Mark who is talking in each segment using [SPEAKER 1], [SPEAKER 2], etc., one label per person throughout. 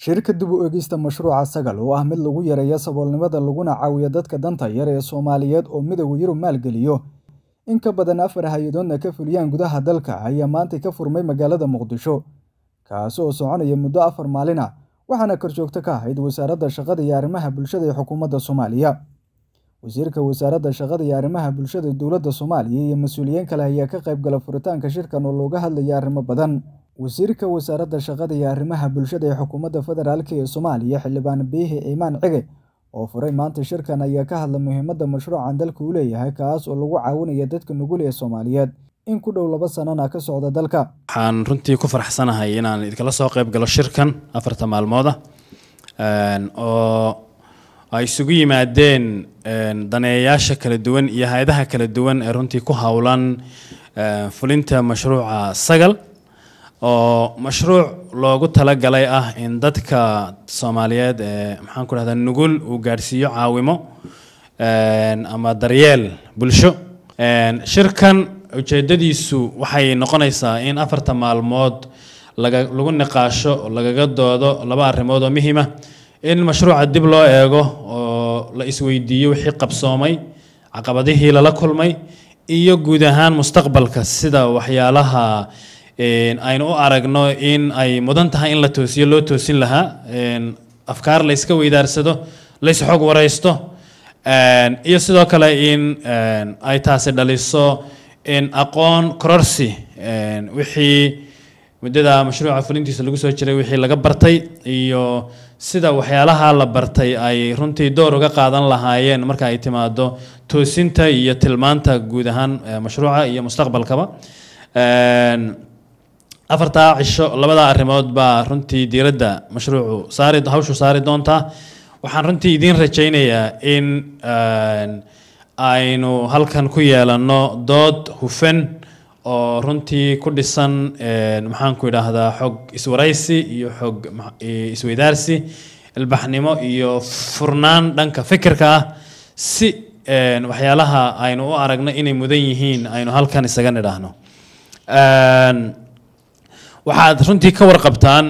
[SPEAKER 1] shirka dib u eegista mashruuca sagal oo ah mid lagu yareeyo saboolnimada laguna caawiyo dadka danta yar ee soomaaliyeed oo midowga yurub maalgeliyo in ka badan afar hay-adoodna ka fuliyaan gudaha dalka ayaa maanta ka furmay magaalada muqdisho kaasi oo soconaya muddo afar maalin ah waxaana korjoogto ka ahayd wasaaradda shaqada iyo arrimaha bulshada ee xukuumadda soomaaliya wasiirka wasaaradda shaqada iyo arrimaha bulshada ee dowladda soomaaliya iyo mas-uuliyiin kale ayaa ka qayb gala furitaanka shirkan oo looga hadlaya arrimo badan wasiirka wasaaradda shaqada iyo arrimaha bulshada ee xukuumadda federaalk ee soomaaliya xildhibaan biihi iimaan cige oo furay maanta shirkan ayaa ka hadlay muhiimadda mashruucan dalka uu leeyahay kaas oo lagu caawinaya dadka nugul ee soomaaliyeed in ku dhow laba sanana ka socda dalka
[SPEAKER 2] waxaan runtii ku faraxsanahay inaan idinkala soo qayb galo shirkan afarta maalmood ah oo ay isugu yimaadeen daneeyayaasha kala duwan iyo hay-adaha kala duwan ee runtii ku howlan fulinta mashruuca sagal oo mashruuc loogu talagalay ah in dadka soomaaliyeed ee maxaan ku dhahdaa nugul uu gaadhsiiyo caawimo ama daryeel bulsho shirkan ujeedadiisu waxay noqonaysaa in afarta maalmood laga lagu niqaasho lagaga doodo laba arrimood oo muhima in mashruuca dib loo eego oo la isweydiiyo wixii qabsoomay caqabadihii lala kulmay iyo guud ahaan mustaqbalka sida waxyaalaha aynu u aragno in ay mudan tahay in la toosiyo loo toosin lahaa afkaar layska weydaarsado lays xog waraysto iyo sidoo kale in ay taasi dhaliso in aqoon kororsi wixii muddada mashruuca fulintiisa lagu soo jiray wixii laga bartay iyo sida waxyaalaha la bartay ay runtii door uga qaadan lahaayeen marka ay timaado toosinta iyo tilmaanta guud ahaan mashruuca iyo mustaqbalkaba afartaa cisho labada arrimood baa runtii diiradda mashruucu saari hawshu saari doontaa waxaan runtii idiin rajaynayaa in aynu halkan ku yeelanno dood hufan oo runtii ku dhisan maxaanku idhaahdaa xog iswaraysi iyo xog isweydaarsi ilbaxnimo iyo furnaan dhanka fikirka ah si waxyaalaha aynu u aragno inay mudan yihiin aynu halkan isaga nidhaahno waxaad runtii ka warqabtaan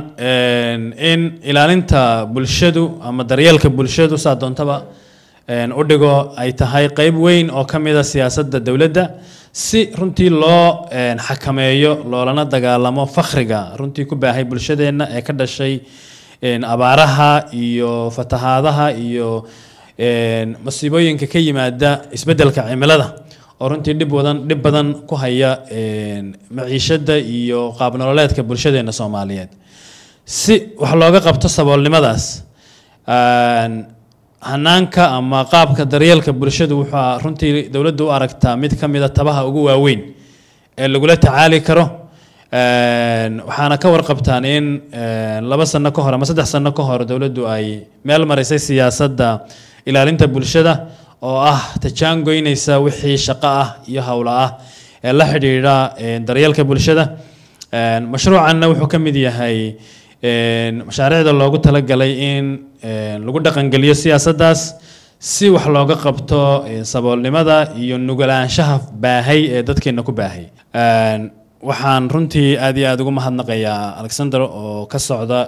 [SPEAKER 2] in ilaalinta bulshadu ama daryeelka bulshadu saa doontaba u dhigo ay tahay qeyb weyn oo ka mida ah siyaasadda dowladda si runtii loo xakameeyo loolana dagaalamo fakhriga runtii ku baahay bulshadeenna ee ka dhashay abaaraha iyo fatahaadaha iyo masiibooyinka ka yimaada isbeddelka cimilada oo runtii dhib wadan dhib badan ku haya maciishada iyo qaabnololeedka bulshadeena soomaaliyeed si wax looga qabto saboolnimadaas hanaanka ama qaabka daryeelka bulshadu wuxuu runtii dowladdu u aragtaa mid ka mida tabaha ugu waaweyn ee lagula tacaali karo waxaana ka warqabtaan in laba sano ka hor ama saddex sano ka hor dowladdu ay meel marisay siyaasadda ilaalinta bulshada oo ah tajaangoynaysa wixii shaqo ah iyo howlo ah ee la xidhiidha daryeelka bulshada mashruucanna wuxuu ka mid yahay mashaariicda loogu talagalay in lagu dhaqangeliyo siyaasaddaas si wax looga qabto saboolnimada iyo nugulaanshaha baahay ee dadkeenna ku baahay waxaan runtii aad iyo aad ugu mahadnaqayaa alexander oo ka socda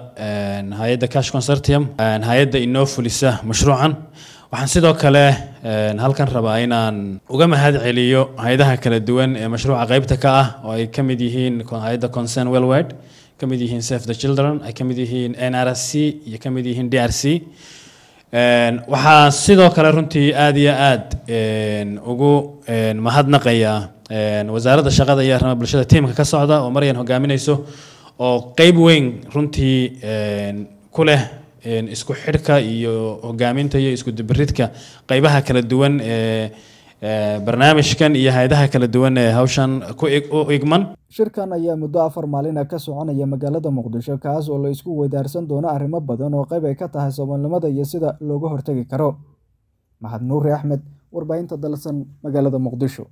[SPEAKER 2] hay-adda cash consortium hay-adda inoo fulisa mashruucan waxaan sidoo kale halkan rabaa inaan uga mahad celiyo hay-adaha kala duwan ee mashruuca qeybta ka ah oo ay ka mid yihiin hay-adda concern wellwed ka mid yihiin safe the children ay ka mid yihiin n r c iyo ka mid yihiin d r c waxaa sidoo kale runtii aada iyo aad ugu mahadnaqayaa wasaaradda shaqada iyo arrimaha bulshada tiimka ka socda oo maryan hogaaminayso oo qeyb weyn runtii ku leh isku xidhka iyo hogaaminta iyo isku dibiridka qaybaha kala duwan ee barnaamijkan iyo hay-adaha kala duwan ee hawshan ku u igman
[SPEAKER 1] shirkan ayaa muddo afar maalina ah ka soconaya magaalada muqdisho kaas oo la isku weydaarsan doono arrimo badan oo qayb ay ka tahay soomaalnimada iyo sida looga hortegi karo maxad axmed warbaahinta dalsan magaalada muqdisho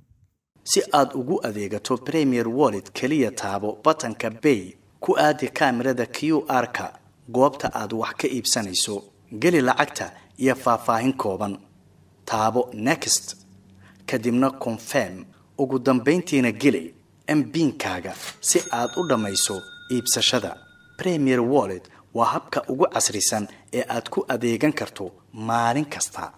[SPEAKER 2] si aad ugu adeegato premier wallet keliya taabo batanka bay ku aadi kaamirada q r-ka goobta aad wax ka iibsanayso geli lacagta iyo faahfaahin kooban taabo next kadibna confirm ugu dambayntiina geli mbiinkaaga si aad u dhammayso iibsashada premier wallet waa habka ugu casrisan ee aad ku adeegan karto maalin kasta